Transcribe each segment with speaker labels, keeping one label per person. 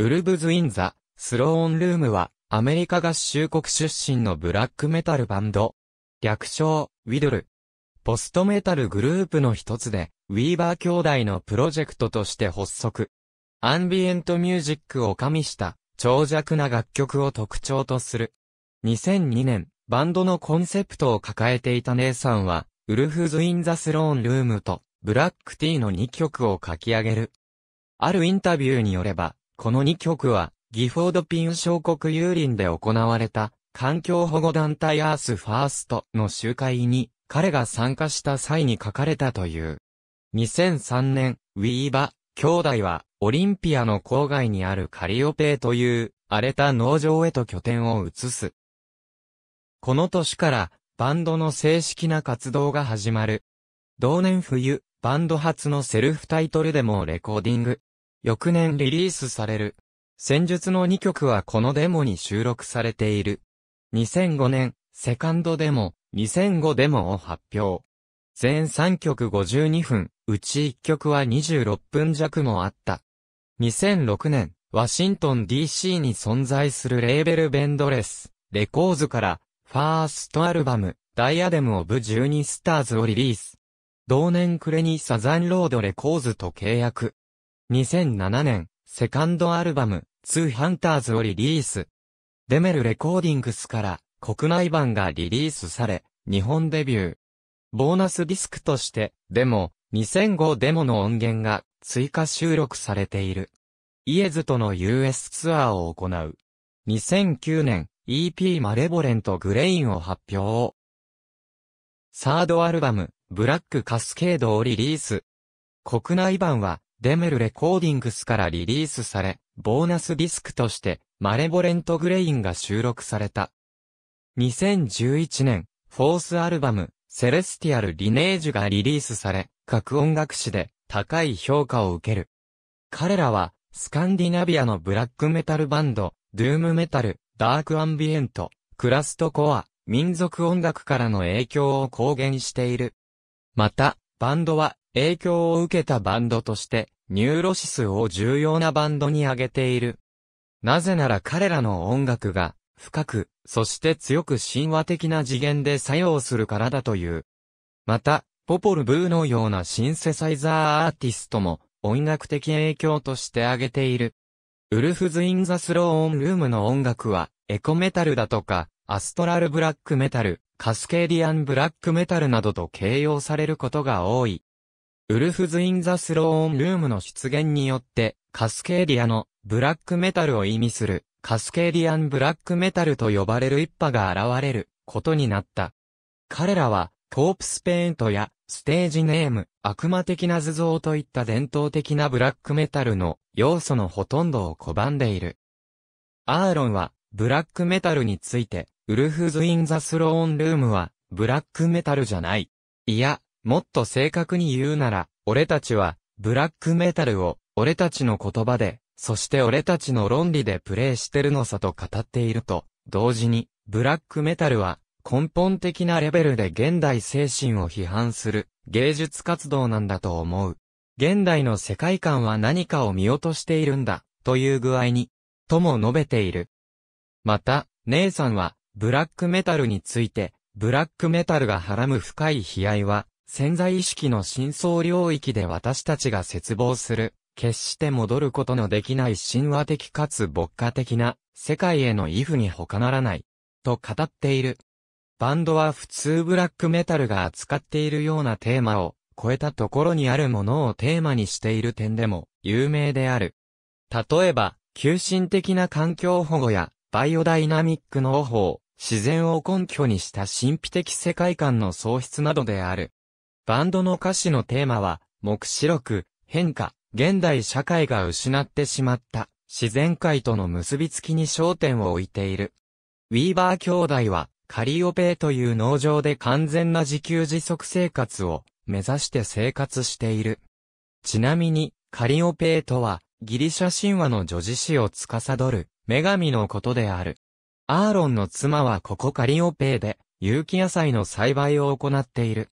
Speaker 1: ウルブズ・イン・ザ・スローン・ルームは、アメリカ合衆国出身のブラックメタルバンド。略称、ウィドル。ポストメタルグループの一つで、ウィーバー兄弟のプロジェクトとして発足。アンビエントミュージックを加味した、長尺な楽曲を特徴とする。2002年、バンドのコンセプトを抱えていた姉さんは、ウルフズ・イン・ザ・スローン・ルームと、ブラック・ティーの2曲を書き上げる。あるインタビューによれば、この2曲は、ギフォードピン小国有林で行われた、環境保護団体アースファーストの集会に、彼が参加した際に書かれたという。2003年、ウィーバ、兄弟は、オリンピアの郊外にあるカリオペーという、荒れた農場へと拠点を移す。この年から、バンドの正式な活動が始まる。同年冬、バンド初のセルフタイトルでもレコーディング。翌年リリースされる。戦術の2曲はこのデモに収録されている。2005年、セカンドデモ、2005デモを発表。全3曲52分、うち1曲は26分弱もあった。2006年、ワシントン DC に存在するレーベルベンドレス、レコーズから、ファーストアルバム、ダイアデム・オブ・12スターズをリリース。同年暮れにサザンロードレコーズと契約。2007年、セカンドアルバム、ツーハンターズをリリース。デメルレコーディングスから国内版がリリースされ、日本デビュー。ボーナスディスクとして、デモ、2005デモの音源が追加収録されている。イエズとの US ツアーを行う。2009年、EP マレボレントグレインを発表。サードアルバム、ブラックカスケードをリリース。国内版は、デメルレコーディングスからリリースされ、ボーナスディスクとして、マレボレント・グレインが収録された。2011年、フォースアルバム、セレスティアル・リネージュがリリースされ、各音楽誌で高い評価を受ける。彼らは、スカンディナビアのブラックメタルバンド、ドゥームメタル、ダークアンビエント、クラストコア、民族音楽からの影響を公言している。また、バンドは影響を受けたバンドとして、ニューロシスを重要なバンドに挙げている。なぜなら彼らの音楽が、深く、そして強く神話的な次元で作用するからだという。また、ポポルブーのようなシンセサイザーアーティストも、音楽的影響として挙げている。ウルフズ・イン・ザ・スロー・オン・ルームの音楽は、エコメタルだとか、アストラル・ブラック・メタル、カスケーディアン・ブラック・メタルなどと形容されることが多い。ウルフズ・イン・ザ・スローオン・ルームの出現によって、カスケーディアのブラックメタルを意味する、カスケーディアン・ブラックメタルと呼ばれる一派が現れることになった。彼らは、コープスペイントや、ステージネーム、悪魔的な図像といった伝統的なブラックメタルの要素のほとんどを拒んでいる。アーロンは、ブラックメタルについて、ウルフズ・イン・ザ・スローン・ルームは、ブラックメタルじゃない。いや、もっと正確に言うなら、俺たちは、ブラックメタルを、俺たちの言葉で、そして俺たちの論理でプレイしてるのさと語っていると、同時に、ブラックメタルは、根本的なレベルで現代精神を批判する、芸術活動なんだと思う。現代の世界観は何かを見落としているんだ、という具合に、とも述べている。また、姉さんは、ブラックメタルについて、ブラックメタルがはらむ深い悲哀は、潜在意識の真相領域で私たちが絶望する、決して戻ることのできない神話的かつ牧歌的な世界への意図に他ならない、と語っている。バンドは普通ブラックメタルが扱っているようなテーマを超えたところにあるものをテーマにしている点でも有名である。例えば、急進的な環境保護やバイオダイナミック農法、自然を根拠にした神秘的世界観の創出などである。バンドの歌詞のテーマは、目白録、変化、現代社会が失ってしまった、自然界との結びつきに焦点を置いている。ウィーバー兄弟は、カリオペという農場で完全な自給自足生活を目指して生活している。ちなみに、カリオペとは、ギリシャ神話の女子詩を司る、女神のことである。アーロンの妻はここカリオペで、有機野菜の栽培を行っている。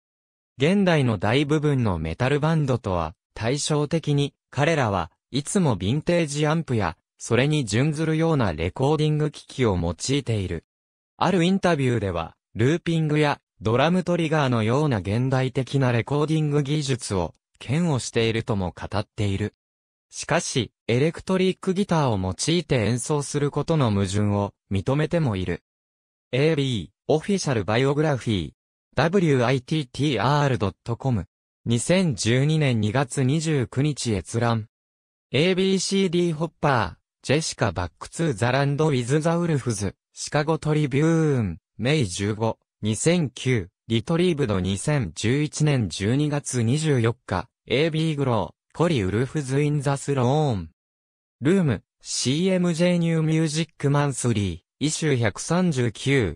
Speaker 1: 現代の大部分のメタルバンドとは対照的に彼らはいつもヴィンテージアンプやそれに準ずるようなレコーディング機器を用いている。あるインタビューではルーピングやドラムトリガーのような現代的なレコーディング技術を嫌悪しているとも語っている。しかし、エレクトリックギターを用いて演奏することの矛盾を認めてもいる。AB、オフィシャルバイオグラフィー、wittr.com。2012年2月29日閲覧。ABCD ホッパー、ジェシカバックツーザランドウィズザウルフズ、シカゴトリビューン、メイ15、2009、リトリーブド2011年12月24日、AB グロー、コリウルフズインザスローン。ルーム、CMJ ニューミュージックマンスリー、イシュー139、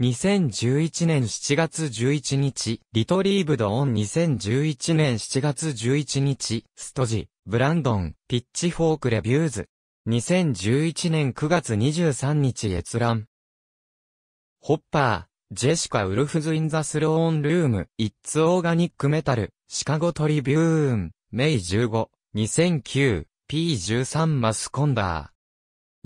Speaker 1: 2011年7月11日、リトリーブドオン2011年7月11日、ストジ、ブランドン、ピッチフォークレビューズ。2011年9月23日閲覧。ホッパー、ジェシカ・ウルフズ・イン・ザ・スローオン・ルーム、イッツ・オーガニック・メタル、シカゴ・トリビューン、メイ15、2009、P13 マスコンダー。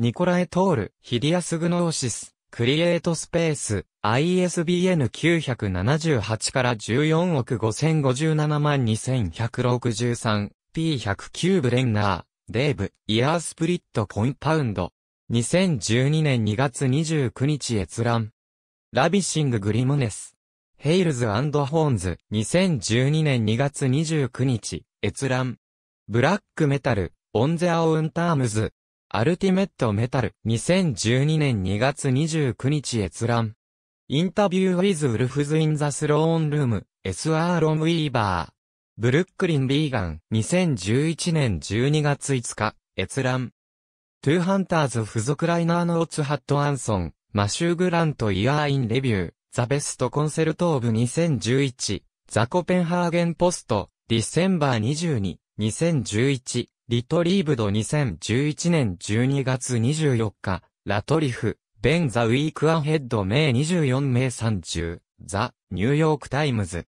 Speaker 1: ニコラエ・トール、ヒリアス・グノーシス。クリエイトスペース、ISBN 978から14億5057万 2163P109 ブレンナー、デーブ、イヤースプリットコンパウンド。2012年2月29日閲覧。ラビッシンググリムネス。ヘイルズホーンズ。2012年2月29日閲覧。ブラックメタル、オンゼアオンタームズ。アルティメットメタル2012年2月29日閲覧。インタビューウィズウルフズインザスローンルーム SR ロンウィーバー。ブルックリン・ビーガン2011年12月5日閲覧。トゥーハンターズ付属ライナーノーツ・ハット・アンソン、マシュー・グラント・イヤー・イン・レビュー、ザ・ベスト・コンセルト・オブ2011、ザ・コペンハーゲン・ポスト、ディセンバー22、2011、リトリーブド2011年12月24日、ラトリフ、ベン・ザ・ウィーク・アヘッド・名24名30、ザ・ニューヨーク・タイムズ。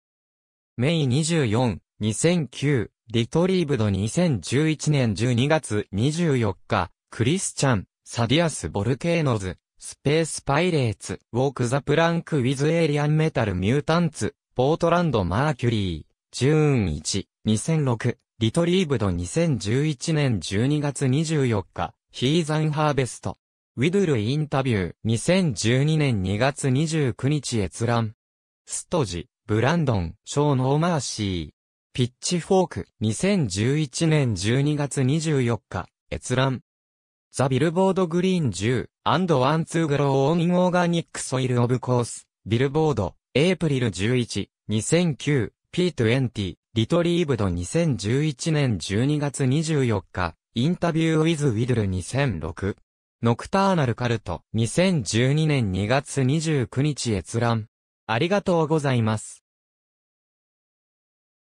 Speaker 1: メイ24、2009、リトリーブド2011年12月24日、クリスチャン、サディアス・ボルケーノズ、スペース・パイレーツ、ウォーク・ザ・プランク・ウィズ・エイリアン・メタル・ミュータンツ、ポートランド・マーキュリー、ジューン1、2006、リトリーブド2011年12月24日、ヒーザンハーベスト。ウィドゥルインタビュー2012年2月29日閲覧。ストジ、ブランドン、ショーノーマーシー。ピッチフォーク2011年12月24日、閲覧。ザ・ビルボード・グリーン10、アンド・ワン・ツー・グロー・オン・イン・オーガニック・ソイル・オブ・コース、ビルボード、エイプリル11、2009、P20、リトリーブド2011年12月24日、インタビューウィズ・ウィドル2006。ノクターナルカルト2012年2月29日閲覧。ありがとうございます。